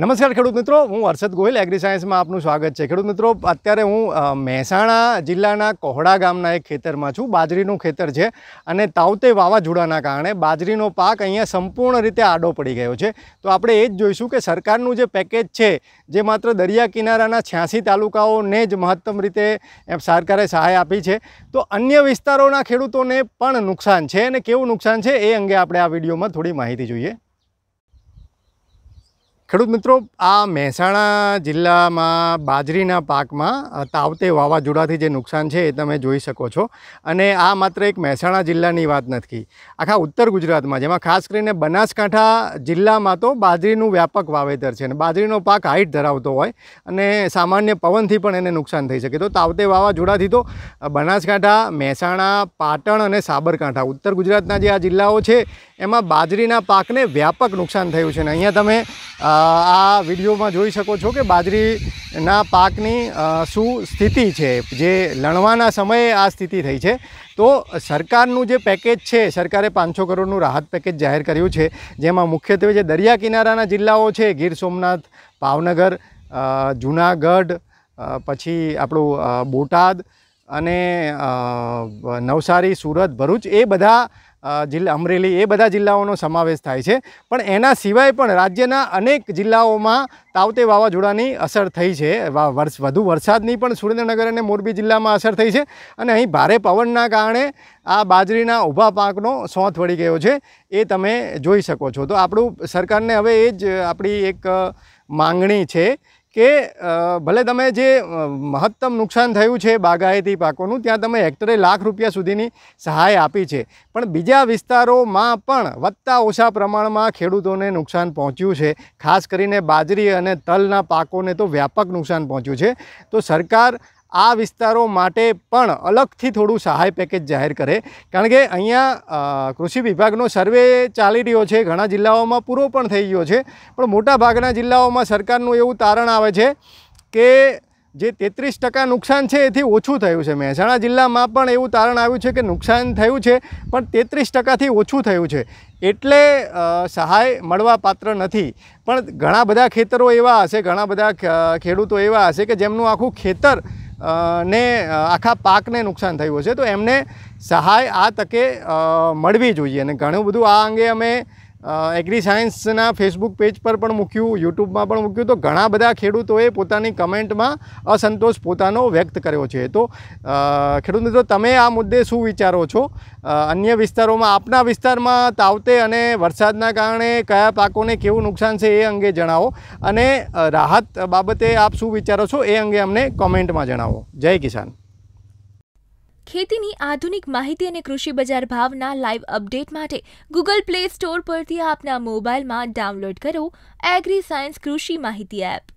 નમસ્કાર ખેડૂત મિત્રો હું હર્ષદ ગોહિલ એગ્રી સાયન્સમાં આપનું સ્વાગત છે ખેડૂત મિત્રો અત્યારે હું મહેસાણા જિલ્લાના કોહડા ગામના એક ખેતરમાં છું બાજરીનું ખેતર છે અને તાવતે વાવાઝોડાના કારણે બાજરીનો પાક અહીંયા સંપૂર્ણ રીતે આડો પડી ગયો છે તો આપણે એ જ જોઈશું કે સરકારનું જે પેકેજ છે જે માત્ર દરિયા કિનારાના છ્યાસી તાલુકાઓને જ મહત્તમ રીતે સરકારે સહાય આપી છે તો અન્ય વિસ્તારોના ખેડૂતોને પણ નુકસાન છે અને કેવું નુકસાન છે એ અંગે આપણે આ વિડીયોમાં થોડી માહિતી જોઈએ ખેડૂત મિત્રો આ મહેસાણા જિલ્લામાં બાજરીના પાકમાં તાવતે વાવાઝોડાથી જે નુકસાન છે એ તમે જોઈ શકો છો અને આ માત્ર એક મહેસાણા જિલ્લાની વાત નથી આખા ઉત્તર ગુજરાતમાં જેમાં ખાસ કરીને બનાસકાંઠા જિલ્લામાં તો બાજરીનું વ્યાપક વાવેતર છે અને બાજરીનો પાક હાઇટ ધરાવતો હોય અને સામાન્ય પવનથી પણ એને નુકસાન થઈ શકે તો તાવતે વાવાઝોડાથી તો બનાસકાંઠા મહેસાણા પાટણ અને સાબરકાંઠા ઉત્તર ગુજરાતના જે આ જિલ્લાઓ છે એમાં બાજરીના પાકને વ્યાપક નુકસાન થયું છે અને અહીંયા તમે આ વિડીયોમાં જોઈ શકો છો કે બાજરીના પાકની શું સ્થિતિ છે જે લણવાના સમયે આ સ્થિતિ થઈ છે તો સરકારનું જે પેકેજ છે સરકારે પાંચસો કરોડનું રાહત પેકેજ જાહેર કર્યું છે જેમાં મુખ્યત્વે જે દરિયા કિનારાના જિલ્લાઓ છે ગીર સોમનાથ ભાવનગર જુનાગઢ પછી આપણું બોટાદ અને નવસારી સુરત ભરૂચ એ બધા જિલ્લા અમરેલી એ બધા જિલ્લાઓનો સમાવેશ થાય છે પણ એના સિવાય પણ રાજ્યના અનેક જિલ્લાઓમાં તાવતે વાવાઝોડાની અસર થઈ છે વર્ષ વધુ વરસાદની પણ સુરેન્દ્રનગર અને મોરબી જિલ્લામાં અસર થઈ છે અને અહીં ભારે પવનના કારણે આ બાજરીના ઊભા પાકનો સોથ વળી ગયો છે એ તમે જોઈ શકો છો તો આપણું સરકારને હવે એ જ આપણી એક માંગણી છે કે ભલે તમે જે મહત્તમ નુકસાન થયું છે બાગાયતી પાકોનું ત્યાં તમે હેક્ટરે લાખ રૂપિયા સુધીની સહાય આપી છે પણ બીજા વિસ્તારોમાં પણ વધતા ઓછા પ્રમાણમાં ખેડૂતોને નુકસાન પહોંચ્યું છે ખાસ કરીને બાજરી અને તલના પાકોને તો વ્યાપક નુકસાન પહોંચ્યું છે તો સરકાર આ વિસ્તારો માટે પણ અલગથી થોડું સહાય પેકેજ જાહેર કરે કારણ કે અહીંયા કૃષિ વિભાગનો સર્વે ચાલી રહ્યો છે ઘણા જિલ્લાઓમાં પૂરો પણ થઈ ગયો છે પણ મોટાભાગના જિલ્લાઓમાં સરકારનું એવું તારણ આવે છે કે જે તેત્રીસ ટકા નુકસાન છે એથી ઓછું થયું છે મહેસાણા જિલ્લામાં પણ એવું તારણ આવ્યું છે કે નુકસાન થયું છે પણ તેત્રીસ ટકાથી ઓછું થયું છે એટલે સહાય મળવા પાત્ર નથી પણ ઘણા બધા ખેતરો એવા હશે ઘણા બધા ખેડૂતો એવા હશે કે જેમનું આખું ખેતર ને આખા પાકને નુકસાન થયું છે તો એમને સહાય આ તકે મળવી જોઈએ અને ઘણું બધું આ અંગે અમે એગ્રી સાયન્સના ફેસબુક પેજ પર પણ મૂક્યું યુટ્યુબમાં પણ મૂક્યું તો ઘણા બધા ખેડૂતોએ પોતાની કમેન્ટમાં અસંતોષ પોતાનો વ્યક્ત કર્યો છે તો ખેડૂત મિત્રો તમે આ મુદ્દે શું વિચારો છો અન્ય વિસ્તારોમાં આપના વિસ્તારમાં તાવતે અને વરસાદના કારણે કયા પાકોને કેવું નુકસાન છે એ અંગે જણાવો અને રાહત બાબતે આપ શું વિચારો છો એ અંગે અમને કોમેન્ટમાં જણાવો જય કિસાન ખેતીની આધુનિક માહિતી અને કૃષિ બજાર ભાવના લાઇવ અપડેટ માટે ગૂગલ પ્લે સ્ટોર પરથી આપના મોબાઈલમાં ડાઉનલોડ કરો એગ્રી સાયન્સ કૃષિ માહિતી એપ